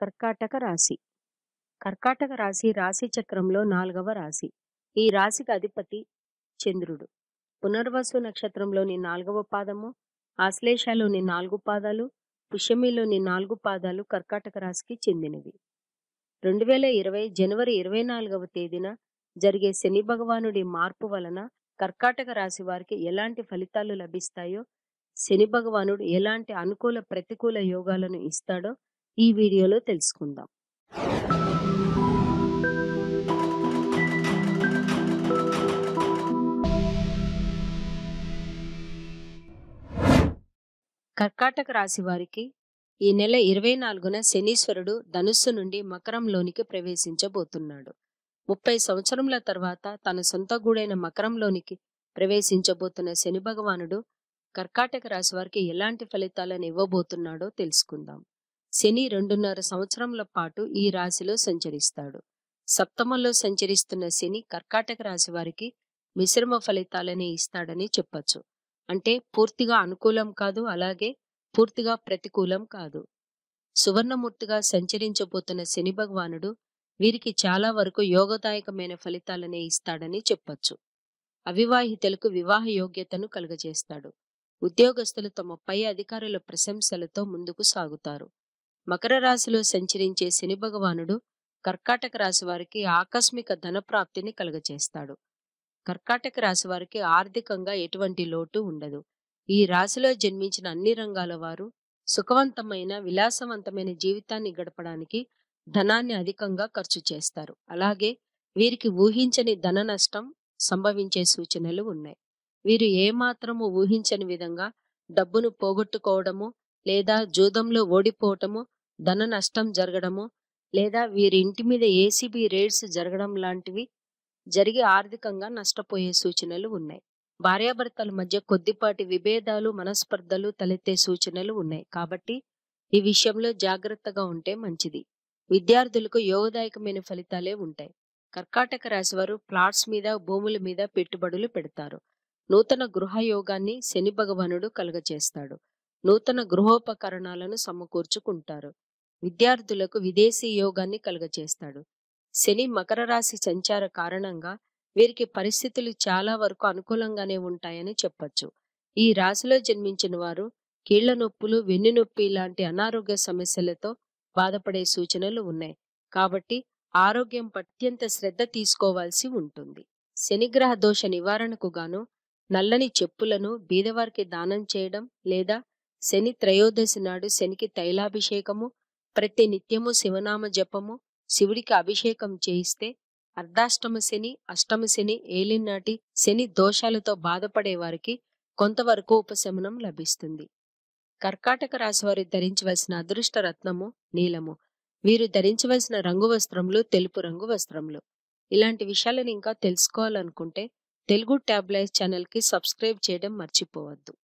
కర్కాటక రాశి కర్కాటక రాశి రాశి చక్రంలో నాలుగవ రాశి ఈ రాశికి అధిపతి చంద్రుడు పునర్వసు నక్షత్రంలోని నాలుగవ పాదము ఆశ్లేషలోని నాలుగు పాదాలు పుష్యమిలోని నాలుగు పాదాలు కర్కాటక రాశికి చెందినవి రెండు వేల ఇరవై జనవరి ఇరవై నాలుగవ తేదీన జరిగే శని భగవానుడి మార్పు వలన కర్కాటక రాశి వారికి ఎలాంటి ఫలితాలు లభిస్తాయో శని భగవానుడు ఎలాంటి అనుకూల ప్రతికూల యోగాలను ఇస్తాడో ఈ వీడియోలో తెలుసుకుందాం కర్కాటక రాశి వారికి ఈ నెల ఇరవై నాలుగున శనీశ్వరుడు ధనుస్సు నుండి మకరంలోనికి ప్రవేశించబోతున్నాడు ముప్పై సంవత్సరముల తర్వాత తన సొంత గూడైన మకరంలోనికి ప్రవేశించబోతున్న శని భగవానుడు కర్కాటక రాశి వారికి ఎలాంటి ఫలితాలను ఇవ్వబోతున్నాడో తెలుసుకుందాం శని రెండున్నర సంవత్సరంల పాటు ఈ రాశిలో సంచరిస్తాడు సప్తమంలో సంచరిస్తున్న శని కర్కాటక రాశి వారికి మిశ్రమ ఫలితాలనే ఇస్తాడని చెప్పచ్చు అంటే పూర్తిగా అనుకూలం కాదు అలాగే పూర్తిగా ప్రతికూలం కాదు సువర్ణమూర్తిగా సంచరించబోతున్న శని భగవానుడు వీరికి చాలా వరకు యోగదాయకమైన ఫలితాలనే ఇస్తాడని చెప్పచ్చు అవివాహితులకు వివాహ యోగ్యతను కలుగజేస్తాడు ఉద్యోగస్తులు తమ పై అధికారుల ప్రశంసలతో ముందుకు సాగుతారు మకర రాశిలో సంచరించే శని భగవానుడు కర్కాటక రాశి వారికి ఆకస్మిక ధనప్రాప్తిని కలుగచేస్తాడు కర్కాటక రాశి వారికి ఆర్థికంగా ఎటువంటి లోటు ఉండదు ఈ రాశిలో జన్మించిన అన్ని రంగాల వారు సుఖవంతమైన విలాసవంతమైన జీవితాన్ని గడపడానికి ధనాన్ని అధికంగా ఖర్చు చేస్తారు అలాగే వీరికి ఊహించని ధన నష్టం సంభవించే సూచనలు ఉన్నాయి వీరు ఏమాత్రము ఊహించని విధంగా డబ్బును పోగొట్టుకోవడము లేదా జూదంలో ఓడిపోవటము ధన నష్టం జరగడము లేదా వీరి ఇంటి మీద ఏసీబీ రేడ్స్ జరగడం లాంటివి జరిగి ఆర్థికంగా నష్టపోయే సూచనలు ఉన్నాయి భార్యాభర్తల మధ్య కొద్దిపాటి విభేదాలు మనస్పర్ధలు తలెత్తే సూచనలు ఉన్నాయి కాబట్టి ఈ విషయంలో జాగ్రత్తగా ఉంటే మంచిది విద్యార్థులకు యోగదాయకమైన ఫలితాలే ఉంటాయి కర్కాటక రాశి వారు ప్లాట్స్ మీద భూముల మీద పెట్టుబడులు పెడతారు నూతన గృహయోగాన్ని శని భగవానుడు కలుగచేస్తాడు నూతన గృహోపకరణాలను సమకూర్చుకుంటారు విద్యార్థులకు విదేశీ యోగాన్ని కలుగచేస్తాడు శని మకర రాశి సంచార కారణంగా వీరికి పరిస్థితులు చాలా వరకు అనుకూలంగానే ఉంటాయని చెప్పొచ్చు ఈ రాశిలో జన్మించిన వారు కీళ్ల నొప్పులు వెన్ను నొప్పి లాంటి అనారోగ్య సమస్యలతో బాధపడే సూచనలు ఉన్నాయి కాబట్టి ఆరోగ్యం అత్యంత శ్రద్ధ తీసుకోవాల్సి ఉంటుంది శనిగ్రహ దోష నివారణకు గాను నల్లని చెప్పులను బీదవారికి దానం చేయడం లేదా శని త్రయోదశి నాడు శనికి తైలాభిషేకము ప్రతి నిత్యము శివనామ జపము శివుడికి అభిషేకం చేయిస్తే అర్ధాష్టమ శని అష్టమ శని ఏలినాటి శని దోషాలతో బాధపడే వారికి కొంతవరకు ఉపశమనం లభిస్తుంది కర్కాటక రాశి వారు ధరించవలసిన అదృష్ట రత్నము నీలము వీరు ధరించవలసిన రంగు వస్త్రములు తెలుపు రంగు వస్త్రములు ఇలాంటి విషయాలను ఇంకా తెలుసుకోవాలనుకుంటే తెలుగు ట్యాబ్లైజ్ ఛానల్కి సబ్స్క్రైబ్ చేయడం మర్చిపోవద్దు